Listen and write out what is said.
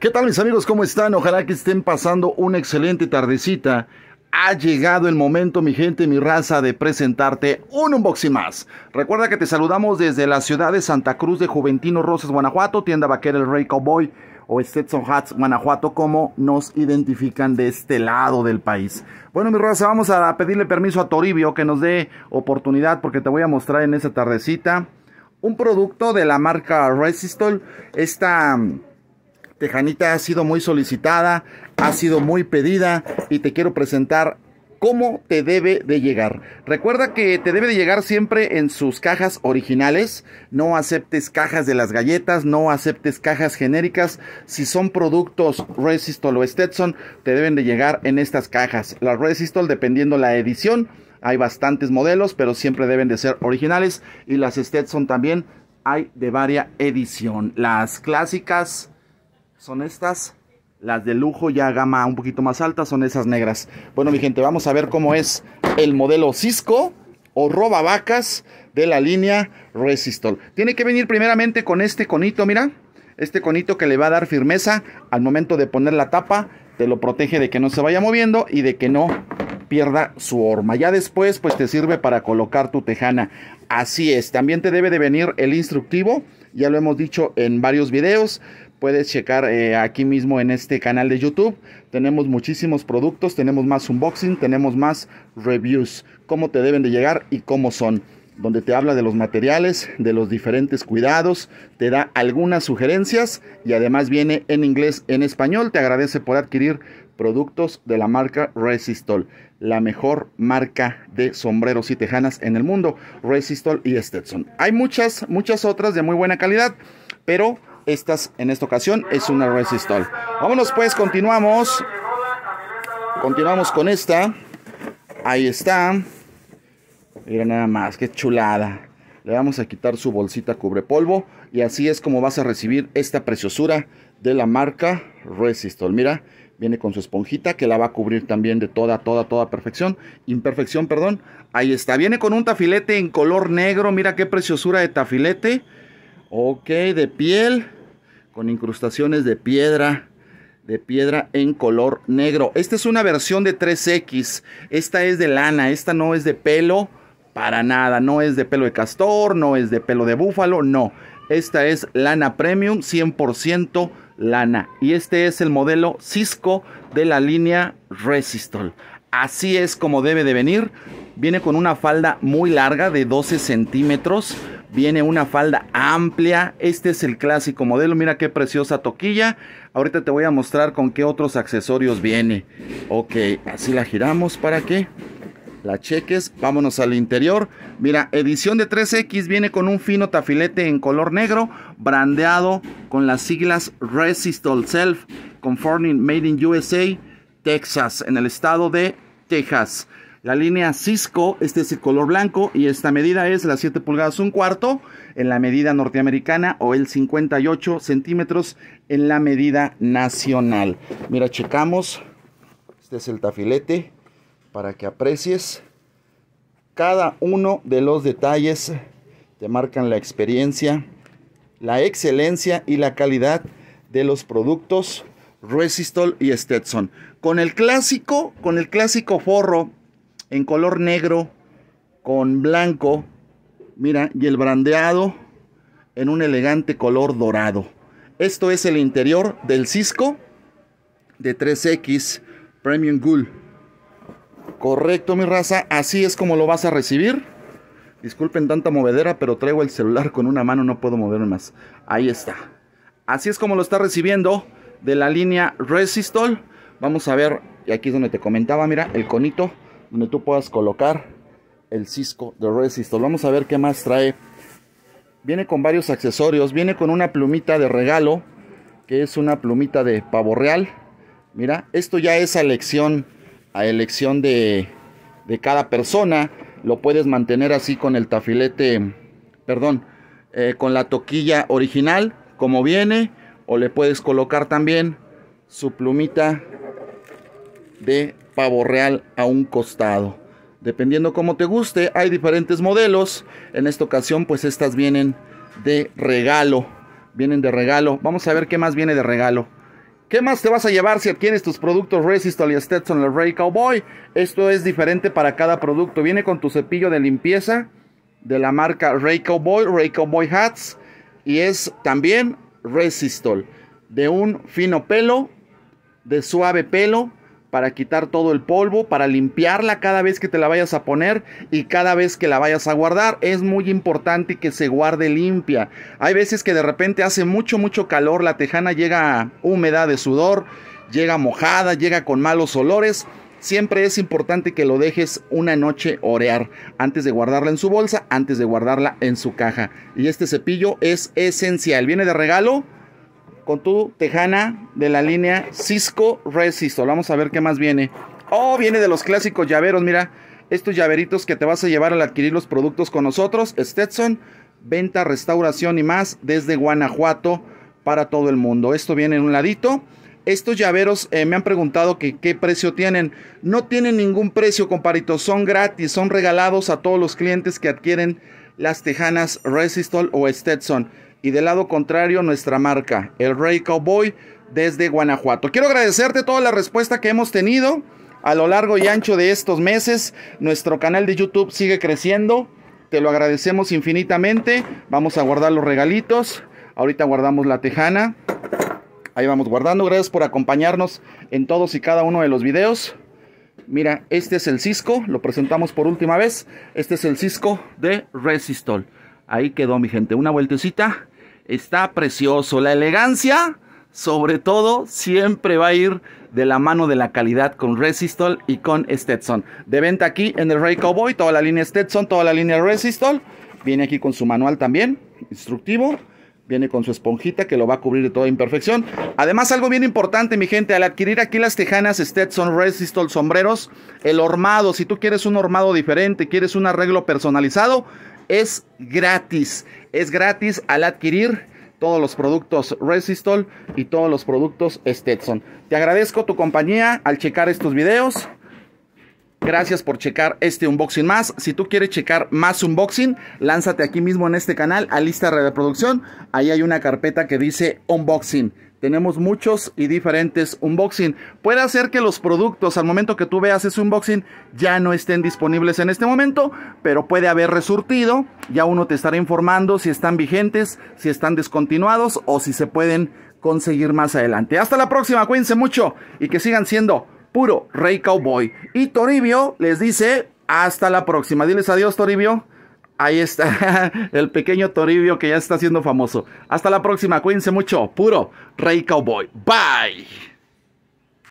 ¿Qué tal mis amigos? ¿Cómo están? Ojalá que estén pasando una excelente tardecita. Ha llegado el momento, mi gente, mi raza, de presentarte un unboxing más. Recuerda que te saludamos desde la ciudad de Santa Cruz de Juventino Rosas, Guanajuato, tienda vaquera El Rey Cowboy o Stetson Hats, Guanajuato, como nos identifican de este lado del país. Bueno, mi raza, vamos a pedirle permiso a Toribio que nos dé oportunidad porque te voy a mostrar en esta tardecita un producto de la marca Resistol. Esta Tejanita ha sido muy solicitada, ha sido muy pedida y te quiero presentar cómo te debe de llegar. Recuerda que te debe de llegar siempre en sus cajas originales. No aceptes cajas de las galletas, no aceptes cajas genéricas. Si son productos Resistol o Stetson, te deben de llegar en estas cajas. Las Resistol, dependiendo la edición, hay bastantes modelos, pero siempre deben de ser originales. Y las Stetson también hay de varia edición. Las clásicas son estas. Las de lujo ya gama un poquito más alta son esas negras. Bueno, mi gente, vamos a ver cómo es el modelo Cisco o roba vacas de la línea Resistol. Tiene que venir primeramente con este conito, mira. Este conito que le va a dar firmeza al momento de poner la tapa. Te lo protege de que no se vaya moviendo y de que no pierda su horma. Ya después, pues te sirve para colocar tu tejana. Así es, también te debe de venir el instructivo. Ya lo hemos dicho en varios videos puedes checar eh, aquí mismo en este canal de YouTube. Tenemos muchísimos productos, tenemos más unboxing, tenemos más reviews, cómo te deben de llegar y cómo son donde te habla de los materiales, de los diferentes cuidados, te da algunas sugerencias y además viene en inglés, en español. Te agradece por adquirir productos de la marca Resistol, la mejor marca de sombreros y tejanas en el mundo, Resistol y Stetson. Hay muchas, muchas otras de muy buena calidad, pero estas, en esta ocasión, es una Resistol. Vámonos pues, continuamos. Continuamos con esta. Ahí está. Mira nada más, qué chulada. Le vamos a quitar su bolsita cubre polvo. Y así es como vas a recibir esta preciosura de la marca Resistol. Mira, viene con su esponjita que la va a cubrir también de toda, toda, toda perfección, imperfección, perdón. Ahí está, viene con un tafilete en color negro, mira qué preciosura de tafilete. Ok, de piel, con incrustaciones de piedra, de piedra en color negro. Esta es una versión de 3X, esta es de lana, esta no es de pelo para nada, no es de pelo de castor, no es de pelo de búfalo, no. Esta es lana premium, 100% lana. Y este es el modelo Cisco de la línea Resistol. Así es como debe de venir. Viene con una falda muy larga de 12 centímetros Viene una falda amplia. Este es el clásico modelo. Mira qué preciosa toquilla. Ahorita te voy a mostrar con qué otros accesorios viene. Ok, así la giramos para que la cheques. Vámonos al interior. Mira, edición de 3X viene con un fino tafilete en color negro, brandeado con las siglas Resistol Self, Conforming Made in USA, Texas, en el estado de Texas. La línea Cisco, este es el color blanco y esta medida es las 7 pulgadas un cuarto en la medida norteamericana o el 58 centímetros en la medida nacional. Mira, checamos. Este es el tafilete para que aprecies cada uno de los detalles. Te marcan la experiencia, la excelencia y la calidad de los productos Resistol y Stetson. Con el clásico, con el clásico forro en color negro con blanco. Mira, y el brandeado en un elegante color dorado. Esto es el interior del Cisco de 3X Premium Ghoul. Correcto, mi raza. Así es como lo vas a recibir. Disculpen tanta movedera, pero traigo el celular con una mano, no puedo moverme más. Ahí está. Así es como lo está recibiendo de la línea Resistol. Vamos a ver, y aquí es donde te comentaba, mira, el conito donde tú puedas colocar el cisco de resistor. Vamos a ver qué más trae. Viene con varios accesorios. Viene con una plumita de regalo, que es una plumita de pavo real. Mira, esto ya es a elección, a elección de, de cada persona. Lo puedes mantener así con el tafilete, perdón, eh, con la toquilla original, como viene. O le puedes colocar también su plumita de pavo real a un costado. Dependiendo como te guste, hay diferentes modelos. En esta ocasión, pues estas vienen de regalo. Vienen de regalo. Vamos a ver qué más viene de regalo. ¿Qué más te vas a llevar si adquieres tus productos Resistol y Stetson el Ray Cowboy? Esto es diferente para cada producto. Viene con tu cepillo de limpieza de la marca Ray Cowboy, Ray Cowboy Hats. Y es también Resistol. De un fino pelo, de suave pelo, para quitar todo el polvo, para limpiarla cada vez que te la vayas a poner y cada vez que la vayas a guardar. Es muy importante que se guarde limpia. Hay veces que de repente hace mucho, mucho calor, la tejana llega húmeda de sudor, llega mojada, llega con malos olores. Siempre es importante que lo dejes una noche orear antes de guardarla en su bolsa, antes de guardarla en su caja. Y este cepillo es esencial. Viene de regalo con tu tejana de la línea Cisco Resistol... Vamos a ver qué más viene. Oh, viene de los clásicos llaveros, mira. Estos llaveritos que te vas a llevar al adquirir los productos con nosotros. Stetson, venta, restauración y más desde Guanajuato para todo el mundo. Esto viene en un ladito. Estos llaveros eh, me han preguntado qué precio tienen. No tienen ningún precio, comparitos. Son gratis, son regalados a todos los clientes que adquieren las tejanas Resistol o Stetson y del lado contrario nuestra marca, el Rey Cowboy desde Guanajuato. Quiero agradecerte toda la respuesta que hemos tenido a lo largo y ancho de estos meses. Nuestro canal de YouTube sigue creciendo. Te lo agradecemos infinitamente. Vamos a guardar los regalitos. Ahorita guardamos la tejana. Ahí vamos guardando. Gracias por acompañarnos en todos y cada uno de los videos. Mira, este es el Cisco. Lo presentamos por última vez. Este es el Cisco de Resistol. Ahí quedó mi gente. Una vueltecita está precioso. La elegancia, sobre todo, siempre va a ir de la mano de la calidad con Resistol y con Stetson. De venta aquí en el Ray Cowboy, toda la línea Stetson, toda la línea Resistol. Viene aquí con su manual también, instructivo. Viene con su esponjita que lo va a cubrir de toda imperfección. Además, algo bien importante, mi gente, al adquirir aquí las tejanas Stetson Resistol sombreros, el hormado, si tú quieres un hormado diferente, quieres un arreglo personalizado, es gratis. Es gratis al adquirir todos los productos Resistol y todos los productos Stetson. Te agradezco tu compañía al checar estos videos. Gracias por checar este unboxing más. Si tú quieres checar más unboxing, lánzate aquí mismo en este canal a lista de reproducción. Ahí hay una carpeta que dice unboxing tenemos muchos y diferentes unboxing. Puede hacer que los productos al momento que tú veas ese unboxing ya no estén disponibles en este momento, pero puede haber resurtido. Ya uno te estará informando si están vigentes, si están descontinuados o si se pueden conseguir más adelante. Hasta la próxima, cuídense mucho y que sigan siendo puro Rey Cowboy. Y Toribio les dice hasta la próxima. Diles adiós, Toribio. Ahí está el pequeño Toribio que ya está siendo famoso. Hasta la próxima. Cuídense mucho. Puro Rey Cowboy. Bye.